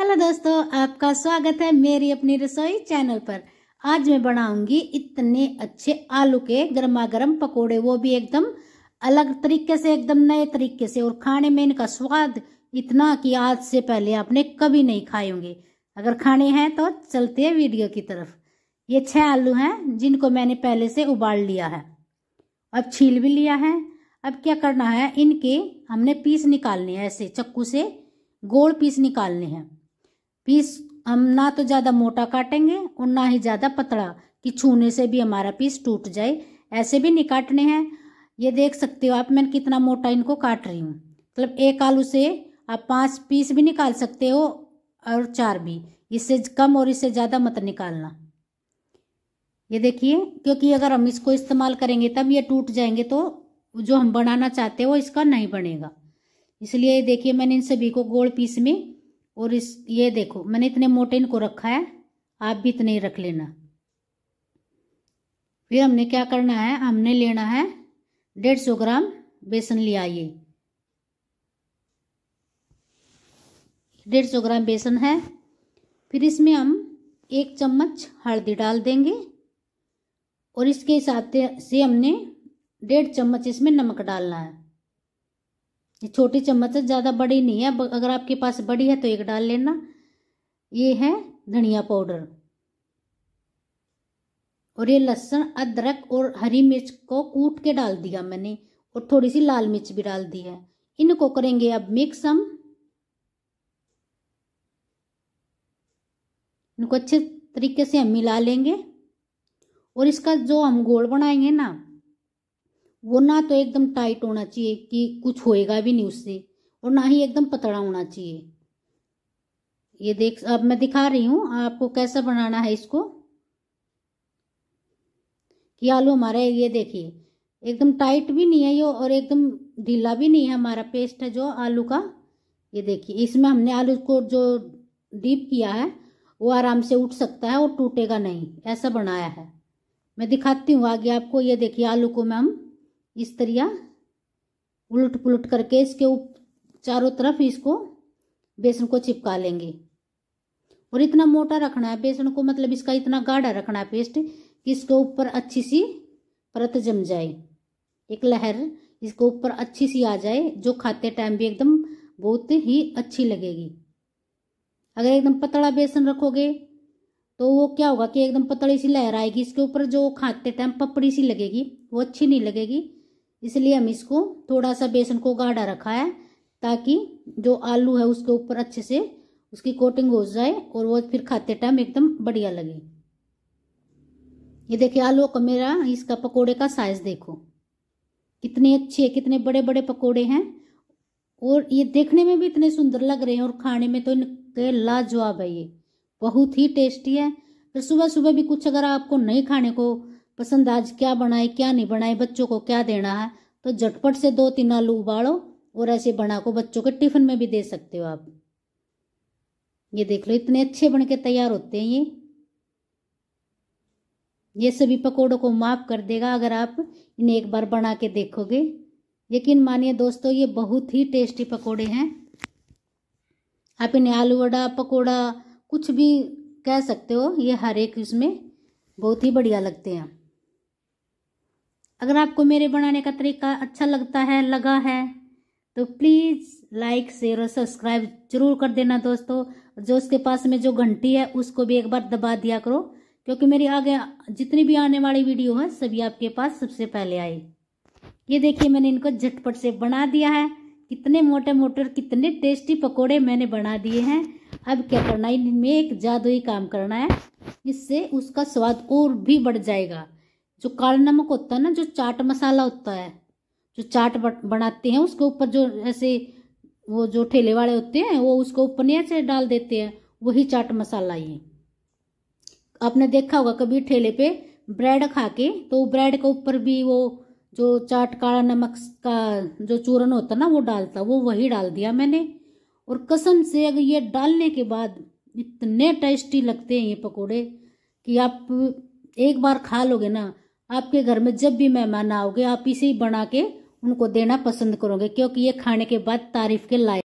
hello दोस्तों आपका स्वागत है मेरी अपनी रसोई चैनल पर आज मैं बनाऊंगी इतने अच्छे आलू के गर्मा गर्म पकौड़े वो भी एकदम अलग तरीके से एकदम नए तरीके से और खाने में इनका स्वाद इतना कि आज से पहले आपने कभी नहीं खाए होंगे अगर खाने हैं तो चलते हैं वीडियो की तरफ ये छह आलू हैं जिनको मैंने पहले से उबाल लिया है अब छील भी लिया है अब क्या करना है इनके हमने पीस निकालने हैं ऐसे चक्कू से गोल पीस निकालने हैं पीस हम ना तो ज़्यादा मोटा काटेंगे और ना ही ज़्यादा पतला कि छूने से भी हमारा पीस टूट जाए ऐसे भी नहीं काटने हैं ये देख सकते हो आप मैं कितना मोटा इनको काट रही हूँ मतलब एक आलू से आप पांच पीस भी निकाल सकते हो और चार भी इससे कम और इससे ज़्यादा मत निकालना ये देखिए क्योंकि अगर हम इसको इस्तेमाल करेंगे तब ये टूट जाएंगे तो जो हम बनाना चाहते हो इसका नहीं बनेगा इसलिए देखिए मैंने इन सभी को गोल पीस में और इस ये देखो मैंने इतने मोटे इनको रखा है आप भी इतने ही रख लेना फिर हमने क्या करना है हमने लेना है डेढ़ सौ ग्राम बेसन लिया ये डेढ़ सौ ग्राम बेसन है फिर इसमें हम एक चम्मच हल्दी डाल देंगे और इसके हिसाब से हमने डेढ़ चम्मच इसमें नमक डालना है ये छोटी चम्मच है ज़्यादा बड़ी नहीं है अगर आपके पास बड़ी है तो एक डाल लेना ये है धनिया पाउडर और ये लहसुन अदरक और हरी मिर्च को कूट के डाल दिया मैंने और थोड़ी सी लाल मिर्च भी डाल दी है इनको करेंगे अब मिक्स हम इनको अच्छे तरीके से हम मिला लेंगे और इसका जो हम गोल बनाएंगे ना वो ना तो एकदम टाइट होना चाहिए कि कुछ होएगा भी नहीं उससे और ना ही एकदम पतला होना चाहिए ये देख अब मैं दिखा रही हूँ आपको कैसा बनाना है इसको कि आलू हमारा ये देखिए एकदम टाइट भी नहीं है ये और एकदम ढीला भी नहीं है हमारा पेस्ट है जो आलू का ये देखिए इसमें हमने आलू को जो डीप किया है वो आराम से उठ सकता है और टूटेगा नहीं ऐसा बनाया है मैं दिखाती हूँ आगे आपको ये देखिए आलू को मैं हम इस तरिया उलट पुलट करके इसके ऊपर चारों तरफ इसको बेसन को चिपका लेंगे और इतना मोटा रखना है बेसन को मतलब इसका इतना गाढ़ा रखना है पेस्ट कि इसके ऊपर अच्छी सी परत जम जाए एक लहर इसके ऊपर अच्छी सी आ जाए जो खाते टाइम भी एकदम बहुत ही अच्छी लगेगी अगर एकदम पतला बेसन रखोगे तो वो क्या होगा कि एकदम पतली सी लहर आएगी इसके ऊपर जो खाते टाइम पपड़ी सी लगेगी वो अच्छी नहीं लगेगी इसलिए हम इसको थोड़ा सा बेसन को गाढ़ा रखा है ताकि जो आलू है उसके ऊपर अच्छे से उसकी कोटिंग हो जाए और वो फिर खाते टाइम एकदम बढ़िया लगे ये देखिए आलू का मेरा इसका पकोड़े का साइज़ देखो कितने अच्छे कितने बड़े बड़े पकोड़े हैं और ये देखने में भी इतने सुंदर लग रहे हैं और खाने में तो इनके लाजवाब है ये बहुत ही टेस्टी है फिर सुबह सुबह भी कुछ अगर आपको नहीं खाने को पसंद आज क्या बनाए क्या नहीं बनाए बच्चों को क्या देना है तो झटपट से दो तीन आलू उबालो और ऐसे बना को बच्चों के टिफिन में भी दे सकते हो आप ये देख लो इतने अच्छे बन के तैयार होते हैं ये ये सभी पकौड़ों को माफ कर देगा अगर आप इन्हें एक बार बना के देखोगे यकीन मानिए दोस्तों ये बहुत ही टेस्टी पकौड़े हैं आप इन्हें आलू वड़ा पकौड़ा कुछ भी कह सकते हो ये हर एक इसमें बहुत ही बढ़िया लगते हैं अगर आपको मेरे बनाने का तरीका अच्छा लगता है लगा है तो प्लीज़ लाइक शेयर और सब्सक्राइब जरूर कर देना दोस्तों जो उसके पास में जो घंटी है उसको भी एक बार दबा दिया करो क्योंकि मेरी आगे जितनी भी आने वाली वीडियो है सभी आपके पास सबसे पहले आए ये देखिए मैंने इनको झटपट से बना दिया है कितने मोटे मोटे और कितने टेस्टी पकोड़े मैंने बना दिए हैं अब क्या करना है इनमें एक जादुई काम करना है इससे उसका स्वाद और भी बढ़ जाएगा जो काला नमक होता है ना जो चाट मसाला होता है जो चाट बनाते हैं उसके ऊपर जो ऐसे वो जो ठेले वाले होते हैं वो उसको ऊपर नहीं ऐसे डाल देते हैं वही चाट मसाला ये आपने देखा होगा कभी ठेले पे ब्रेड खा के तो ब्रेड के ऊपर भी वो जो चाट काला नमक का जो चूरन होता ना वो डालता वो वही डाल दिया मैंने और कसम से अगर ये डालने के बाद इतने टेस्टी लगते हैं ये पकोड़े कि आप एक बार खा लोगे ना आपके घर में जब भी मेहमान आओगे आप इसे ही बना के उनको देना पसंद करोगे क्योंकि ये खाने के बाद तारीफ के लायक